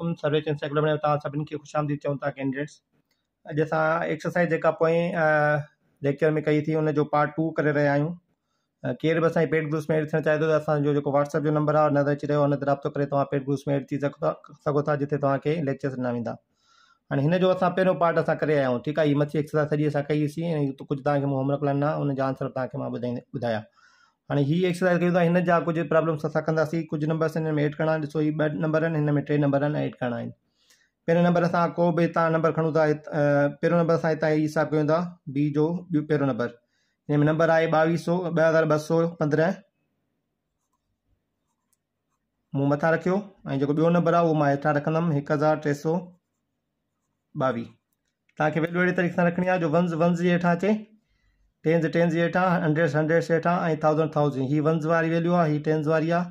सभिनी खे अॼु असां एक्सरसाइज़ जेका पोएं लेक्चर में कई थी हुनजो पार्ट टू करे रहिया आहियूं केरु बि असांजे पेड ग्रुप्स में एड थियणु चाहे थो त असांजो जेको व्हाट्सअप जो नंबर आहे नज़र अची रहियो हुन राब्तो करे तव्हां पेड ग्रुप्स में एड थी सघो था सघो था जिते तव्हांखे लेक्चर ॾिना वेंदा हाणे असां पहिरियों पार्ट असां करे आया आहियूं ठीकु आहे हीअ मथी एक्सरसाइज़ सॼी असां कईसीं कुझु तव्हांखे होमवर्क लाइ न आंसर तव्हांखे मां ॿुधायां हाणे हीअ एक्सरसाइज़ कयूं था हिन जा कुझु प्रोब्लम्स असां कंदासीं कुझु नंबर्स हिन में एड करणा ॾिसो ही ॿ नंबर आहिनि हिन में टे नंबर आहिनि एड करणा आहिनि पहिरें नंबर सां को बि हितां नंबर खणूं था पहिरियों नंबर सां हितां ई हिसाबु कयूं था बी जो ॿियो पहिरों नंबर हिन में नंबर आहे ॿावीह सौ ॿ हज़ार ॿ सौ पंद्रहं मूं मथां रखियो ऐं जेको ॿियो नंबर आहे उहो मां हेठां रखंदुमि हिकु हज़ार टे सौ ॿावीह तव्हांखे अहिड़े तरीक़े सां आहे जो वंस वंस अचे टेंस टेंस जे हेठां हंड्रेड्स हंड्रेड्स हेठां ऐं थाउसैंड थाउसंड हीअ वंस वारी वैल्यू आहे हीअ टेंस वारी आहे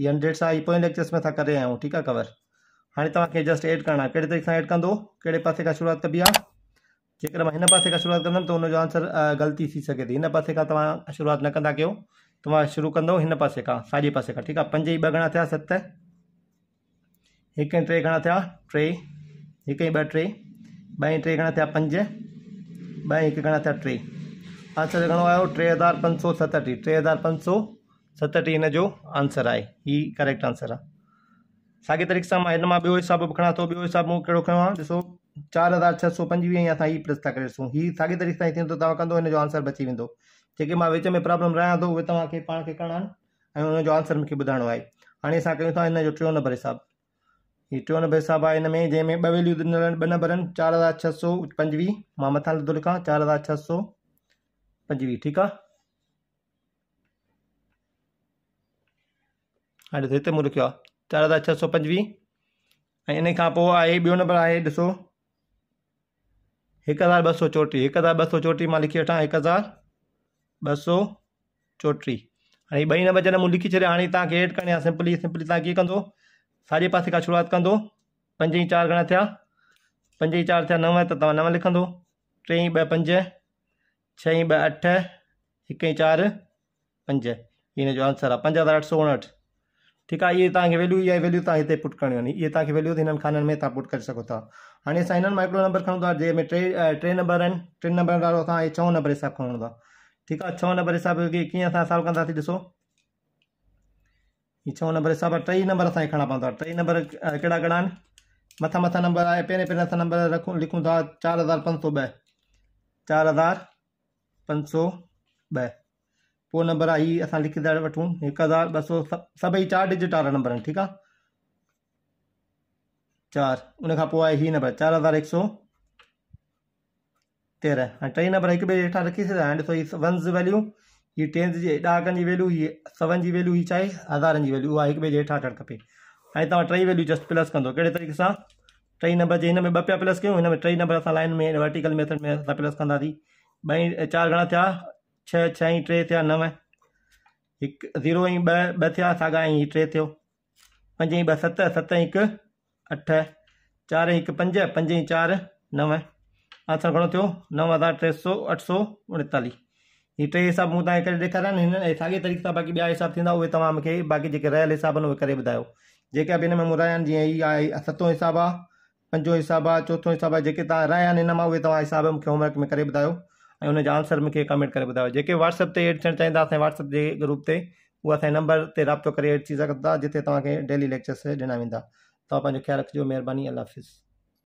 हीअ हंड्रेड्स आहे हीअ पोइ लेक्चर्स में था करे आहियूं ठीकु आहे कवर हाणे तव्हांखे जस्ट एड करणु आहे कहिड़े तरीक़े सां एड कंदो कहिड़े पासे खां शुरूआत कबी आहे जेकर मां हिन पासे खां शुरूआत कंदुमि त हुनजो आंसर ग़लती थी सघे थी हिन पासे खां तव्हां शुरूआति न कंदा कयो तव्हां शुरू कंदो हिन पासे खां साॼे पासे खां ठीकु आहे पंज ई ॿ घणा थिया सत हिकु ऐं टे घणा थिया टे हिकु ई ॿ टे ॿ टे घणा थिया पंज ॿ हिकु घणा थिया टे आंसर घणो आयो टे हज़ार पंज सौ सतठि टे हज़ार पंज सौ सतटि हिन जो आंसर आहे हीउ करेक्ट आंसर आहे साॻी तरीक़े सां मां हिन मां ॿियो हिसाब बि खणा थो ॿियो हिसाबु मूं कहिड़ो खयों आहे ॾिसो चारि हज़ार छह सौ पंजवीह ऐं असां हीउ प्लस था करे ॾिसूं हीअ साॻे तरीक़े सां ई थींदो तव्हां कंदो हिन जो आंसर बची वेंदो जेके मां विच में प्रॉब्लम रहियां थो उहे तव्हांखे पाण खे करिणा आहिनि ऐं आंसर मूंखे ॿुधाइणो आहे हाणे असां कयूं था हिन जो नंबर हिसाबु हीउ टियों नंबर हिसाबु आहे हिन में जंहिंमें ॿ वैल्यू ॿ हज़ार छह सौ पंजवीह मां मथां हज़ार छह सौ पंजवीह ठीक आहे हाणे ॾिसो हिते मूं लिखियो आहे चारि हज़ार छह सौ पंजवीह ऐं इन खां पोइ आहे ॿियो नंबर आहे ॾिसो हिकु हज़ार ॿ सौ चोटीह हिकु हज़ार ॿ सौ चोटीह मां लिखी वठां हिकु हज़ार ॿ सौ चोटीह हाणे ॿई नंबर जॾहिं मूं लिखी छॾियां हाणे तव्हांखे एड करणी आहे सिंपली सिंपली तव्हां कीअं कंदो साॼे पासे खां शुरूआति कंदो पंज ई चारि घणा थिया पंज ई चारि थिया नव त तव्हां नव लिखंदो टे ॿ पंज छह ॿ अठ हिकु चारि पंज हिन जो आंसर आहे पंज हज़ार अठ सौ उणहठि ठीकु आहे इहे तव्हांखे वैल्यू इहा वैल्यू तव्हां हिते पुट करणी आहे इहे तव्हांखे वैल्यू हिननि खाननि में तव्हां पुट करे सघो था हाणे असां हिननि मां हिकिड़ो नंबर खणूं था जंहिं में टे टे नंबर आहिनि टिनि नंबरनि वारो असां इहे छह नंबर हिसाब खणूं था ठीकु आहे छह नंबर हिसाब कीअं असां सॉल्व कंदासीं ॾिसो हीअ छह नंबर हिसाब सां टई नंबर असांखे खणणा पवंदो आहे टे नंबर कहिड़ा कहिड़ा आहिनि मथां मथां नंबर आहे पहिरें पहिरें असां नंबर रखूं लिखूं था चारि हज़ार पंज सौ ॿ चारि हज़ार पंज सौ ॿ पोइ नंबर आहे हीअ असां लिखी था वठूं हिकु हज़ार ॿ सौ सभई चारि डिजिटर ठीकु आहे चारि उन पोइ आहे नंबर चारि हज़ार हिकु सौ तेरहं हाणे टे नंबर हिकु ॿिए हेठां लिखी छॾियां हाणे ॾिसो वंस वैल्यू हीअ टेंथ जे ॾहाकनि जी वैल्यू हीअ सवन जी वैल्यू हीअ चाहे हज़ार जी वैल्यू उहा हिक ॿिए जे हेठां अचणु खपे हाणे तव्हां टई वैल्यू जस्ट प्लस कंदो कहिड़े तरीक़े सां टे नंबर जे हिन में ॿ पिया प्लस कयूं हिन में टे नंबर असां लाइन में वर्टिकल मेथड में प्लस कंदासीं ॿई चारि घणा थिया छह छह ई टे थिया नव हिकु ज़ीरो ई ॿ ॿ थिया साॻा ई टे थियो पंज ई ॿ सत सत हिकु अठ चारि हिकु पंज पंज ई चारि नव आसर घणो थियो नव हज़ार टे सौ अठ सौ उणेतालीह हीअ टे हिसाब मूं तव्हांखे करे ॾेखारिया आहिनि हिन साॻे तरीक़े सां बाक़ी ॿिया हिसाब थींदा उहे तव्हां मूंखे बाक़ी जेके रहियल हिसाब आहिनि उहे करे ॿुधायो जेका बि हिन में मुराया आहिनि जीअं हीअ आहे सतों हिसाबु आहे पंजो हिसाबु आहे चोथों हिसाबु आहे जेके तव्हां रहिया आहिनि हिन मां उहे तव्हां हिसाब मूंखे होमवर्क में करे ॿुधायो ऐं उनजो आंसर मूंखे कमेंट करे ॿुधायो जेके वाट्सअप ते एड थियणु चाहींदा असांजे वाट्सअप जे ग्रुप ते उहे असांजे नंबर ते राब्तो करे एड थी सघनि जिते तव्हांखे डेली लेक्चर्स ॾिना वेंदा तव्हां पंहिंजो ख़्यालु रखिजो महिरबानी हाफ़िज़